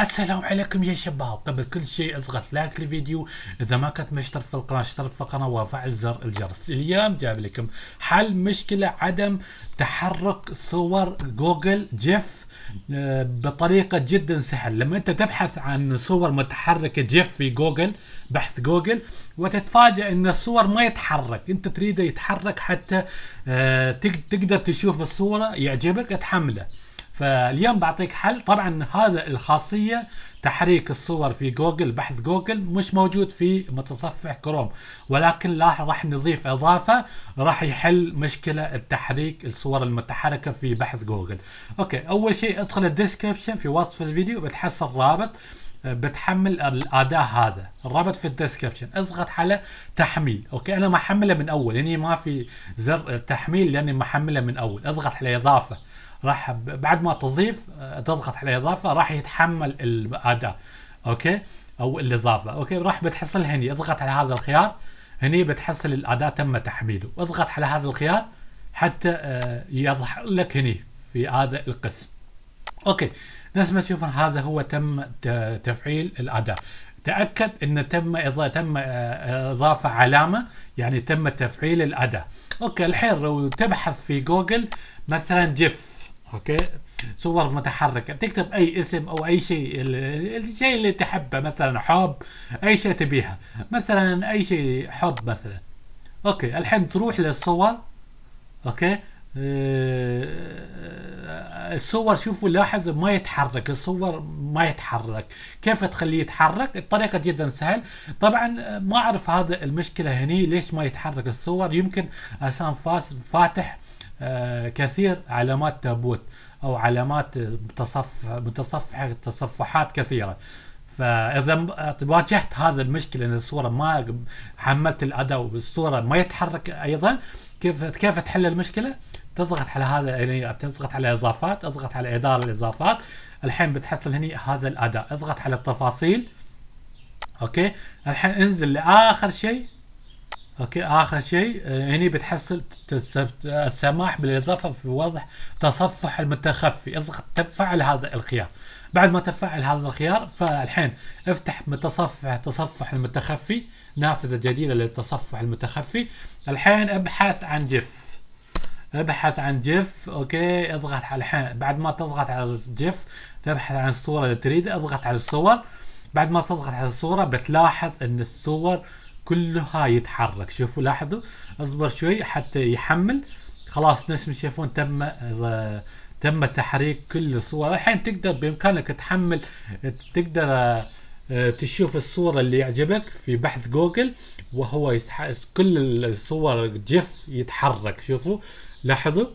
السلام عليكم يا شباب قبل كل شيء اضغط لايك للفيديو اذا ما كنت مشترك في القناه اشترك في القناه وفعل زر الجرس اليوم جايب لكم حل مشكله عدم تحرك صور جوجل جيف آه، بطريقه جدا سهل لما انت تبحث عن صور متحركه جيف في جوجل بحث جوجل وتتفاجئ ان الصور ما يتحرك انت تريده يتحرك حتى آه، تقدر تشوف الصوره يعجبك تحمله فاليوم بعطيك حل طبعا هذا الخاصية تحريك الصور في جوجل بحث جوجل مش موجود في متصفح كروم ولكن لا راح نضيف اضافة راح يحل مشكلة التحريك الصور المتحركة في بحث جوجل اوكي اول شيء ادخل الديسكريبشن في وصف الفيديو بتحصل رابط بتحمل الاداء هذا الرابط في الديسكربشن اضغط على تحميل اوكي انا محمله من اول لاني يعني ما في زر تحميل لاني محمله من اول اضغط على اضافه راح بعد ما تضيف آه، تضغط على اضافه راح يتحمل الاداء اوكي او الاضافه اوكي راح بتحصل هني اضغط على هذا الخيار هني بتحصل الاداء تم تحميله اضغط على هذا الخيار حتى آه، يظهر لك هني في هذا القسم اوكي نفس ما تشوفون هذا هو تم تفعيل الاداه تاكد ان تم تم آه، اضافه علامه يعني تم تفعيل الاداه اوكي الحين لو تبحث في جوجل مثلا جيف اوكي صور متحركة تكتب أي اسم أو أي شيء الشيء اللي تحبه مثلا حب أي شيء تبيها مثلا أي شيء حب مثلا أوكي الحين تروح للصور أوكي آه، آه، آه، الصور شوفوا لاحظ ما يتحرك الصور ما يتحرك كيف تخليه يتحرك الطريقة جدا سهل طبعا ما اعرف هذا المشكلة هني ليش ما يتحرك الصور يمكن فاس فاتح كثير علامات تابوت او علامات متصفح متصفحات كثيرة فاذا واجهت هذا المشكله ان الصوره ما حملت الاداء والصوره ما يتحرك ايضا كيف كيف تحل المشكله؟ تضغط على هذا يعني تضغط على اضافات اضغط على اداره الاضافات الحين بتحصل هني هذا الاداء اضغط على التفاصيل اوكي الحين انزل لاخر شيء اوكي اخر شيء آه، هني بتحصل السماح بالاضافه في وضع تصفح المتخفي اضغط تفعل هذا الخيار بعد ما تفعل هذا الخيار فالحين افتح متصفح تصفح المتخفي نافذه جديده للتصفح المتخفي الحين ابحث عن جيف ابحث عن جيف اوكي اضغط على الحين بعد ما تضغط على جيف تبحث عن الصوره اللي تريدها اضغط على الصور بعد ما تضغط على الصوره بتلاحظ ان الصور كلها يتحرك شوفوا لاحظوا اصبر شوي حتى يحمل خلاص نفس ما تشوفون تم اه، تم تحريك كل الصور الحين تقدر بامكانك تحمل تقدر اه، تشوف الصورة اللي يعجبك في بحث جوجل وهو يسح... كل الصور جيف يتحرك شوفوا لاحظوا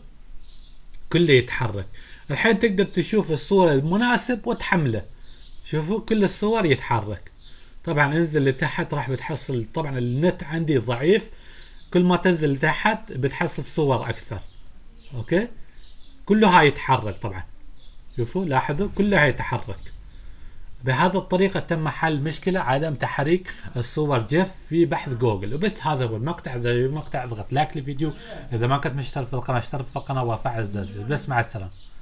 كله يتحرك الحين تقدر تشوف الصورة المناسب وتحمله شوفوا كل الصور يتحرك طبعا انزل لتحت راح بتحصل طبعا النت عندي ضعيف كل ما تنزل لتحت بتحصل صور اكثر اوكي كله هاي يتحرك طبعا شوفوا لاحظوا كله يتحرك بهذه الطريقة تم حل مشكلة عدم تحريك الصور جيف في بحث جوجل وبس هذا هو المقطع إذا المقطع اضغط لايك للفيديو إذا ما كنت مشترك في القناة اشترك في القناة وفعل الزر بس مع السلامة